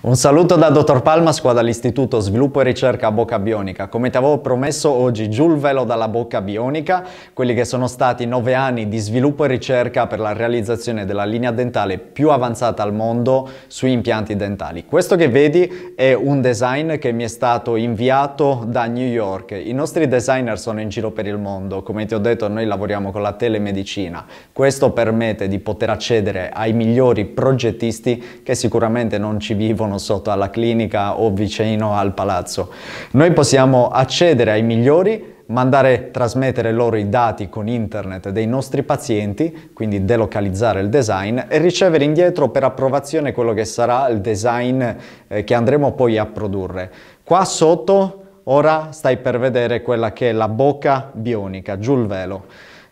Un saluto da Dottor Palmas qua dall'Istituto Sviluppo e Ricerca Bocca Bionica. Come ti avevo promesso oggi giù il velo dalla bocca bionica, quelli che sono stati nove anni di sviluppo e ricerca per la realizzazione della linea dentale più avanzata al mondo su impianti dentali. Questo che vedi è un design che mi è stato inviato da New York. I nostri designer sono in giro per il mondo, come ti ho detto noi lavoriamo con la telemedicina. Questo permette di poter accedere ai migliori progettisti che sicuramente non ci vivono non sotto alla clinica o vicino al palazzo. Noi possiamo accedere ai migliori mandare, trasmettere loro i dati con internet dei nostri pazienti, quindi delocalizzare il design e ricevere indietro per approvazione quello che sarà il design eh, che andremo poi a produrre. Qua sotto ora stai per vedere quella che è la bocca bionica, giù il velo.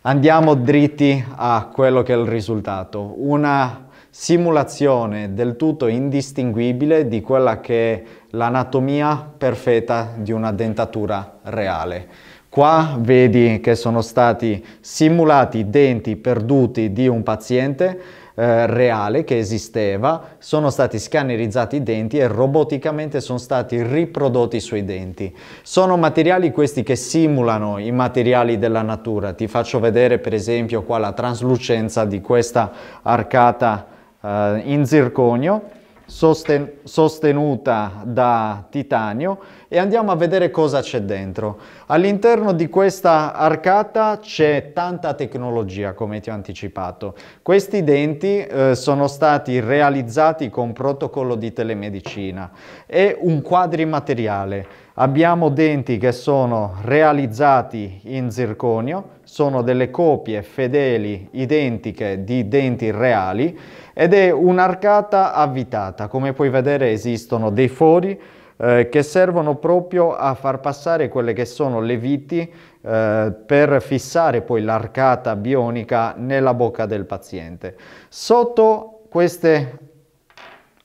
Andiamo dritti a quello che è il risultato. Una simulazione del tutto indistinguibile di quella che è l'anatomia perfetta di una dentatura reale. Qua vedi che sono stati simulati i denti perduti di un paziente eh, reale che esisteva, sono stati scannerizzati i denti e roboticamente sono stati riprodotti i suoi denti. Sono materiali questi che simulano i materiali della natura. Ti faccio vedere per esempio qua la traslucenza di questa arcata eh, in zirconio sosten sostenuta da titanio e andiamo a vedere cosa c'è dentro. All'interno di questa arcata c'è tanta tecnologia come ti ho anticipato. Questi denti eh, sono stati realizzati con protocollo di telemedicina È un quadrimateriale Abbiamo denti che sono realizzati in zirconio, sono delle copie fedeli, identiche di denti reali ed è un'arcata avvitata. Come puoi vedere esistono dei fori eh, che servono proprio a far passare quelle che sono le viti eh, per fissare poi l'arcata bionica nella bocca del paziente. Sotto queste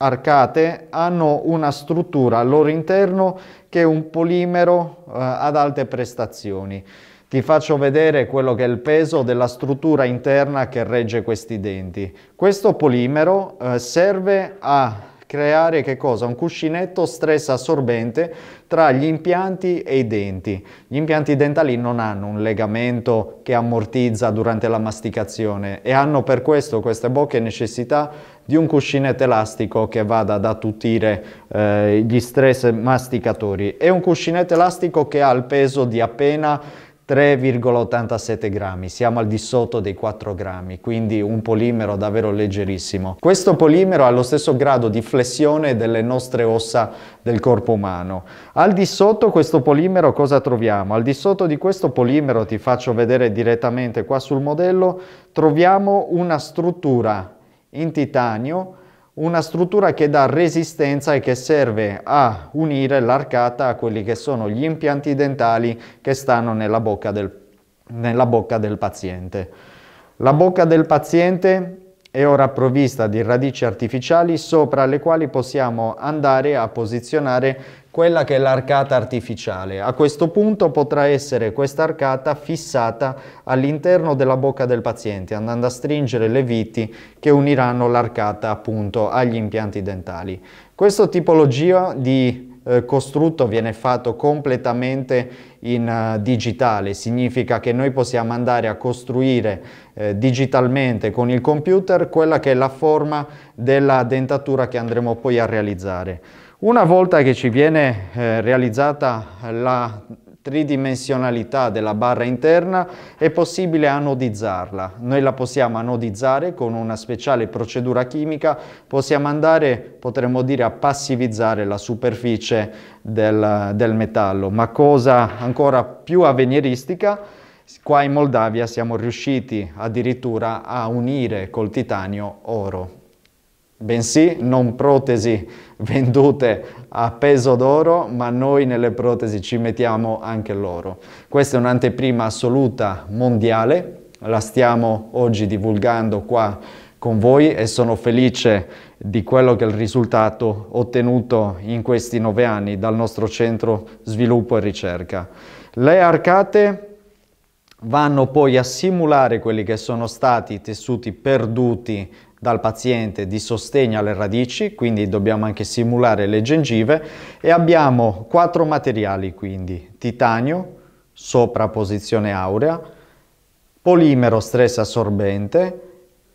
arcate hanno una struttura al loro interno che è un polimero eh, ad alte prestazioni. Ti faccio vedere quello che è il peso della struttura interna che regge questi denti. Questo polimero eh, serve a creare che cosa? Un cuscinetto stress assorbente tra gli impianti e i denti. Gli impianti dentali non hanno un legamento che ammortizza durante la masticazione e hanno per questo queste bocche necessità di un cuscinetto elastico che vada ad attutire eh, gli stress masticatori. È un cuscinetto elastico che ha il peso di appena 3,87 grammi, siamo al di sotto dei 4 grammi, quindi un polimero davvero leggerissimo. Questo polimero ha lo stesso grado di flessione delle nostre ossa del corpo umano. Al di sotto questo polimero cosa troviamo? Al di sotto di questo polimero, ti faccio vedere direttamente qua sul modello, troviamo una struttura in titanio una struttura che dà resistenza e che serve a unire l'arcata a quelli che sono gli impianti dentali che stanno nella bocca del, nella bocca del paziente. La bocca del paziente è ora provvista di radici artificiali sopra le quali possiamo andare a posizionare quella che è l'arcata artificiale. A questo punto potrà essere questa arcata fissata all'interno della bocca del paziente, andando a stringere le viti che uniranno l'arcata appunto agli impianti dentali. Questo tipologia di eh, costrutto viene fatto completamente in eh, digitale, significa che noi possiamo andare a costruire eh, digitalmente con il computer quella che è la forma della dentatura che andremo poi a realizzare. Una volta che ci viene eh, realizzata la tridimensionalità della barra interna è possibile anodizzarla. Noi la possiamo anodizzare con una speciale procedura chimica, possiamo andare, potremmo dire, a passivizzare la superficie del, del metallo, ma cosa ancora più avveniristica, qua in Moldavia siamo riusciti addirittura a unire col titanio oro bensì non protesi vendute a peso d'oro, ma noi nelle protesi ci mettiamo anche l'oro. Questa è un'anteprima assoluta mondiale, la stiamo oggi divulgando qua con voi e sono felice di quello che è il risultato ottenuto in questi nove anni dal nostro centro sviluppo e ricerca. Le arcate vanno poi a simulare quelli che sono stati i tessuti perduti dal paziente di sostegno alle radici, quindi dobbiamo anche simulare le gengive e abbiamo quattro materiali quindi titanio, sovrapposizione aurea, polimero stress assorbente,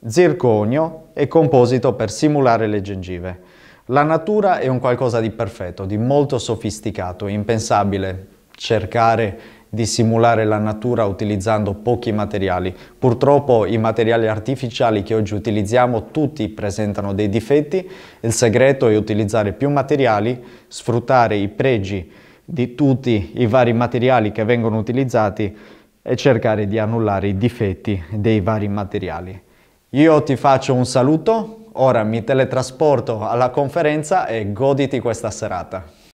zirconio e composito per simulare le gengive. La natura è un qualcosa di perfetto, di molto sofisticato, impensabile cercare di simulare la natura utilizzando pochi materiali. Purtroppo i materiali artificiali che oggi utilizziamo tutti presentano dei difetti, il segreto è utilizzare più materiali, sfruttare i pregi di tutti i vari materiali che vengono utilizzati e cercare di annullare i difetti dei vari materiali. Io ti faccio un saluto, ora mi teletrasporto alla conferenza e goditi questa serata.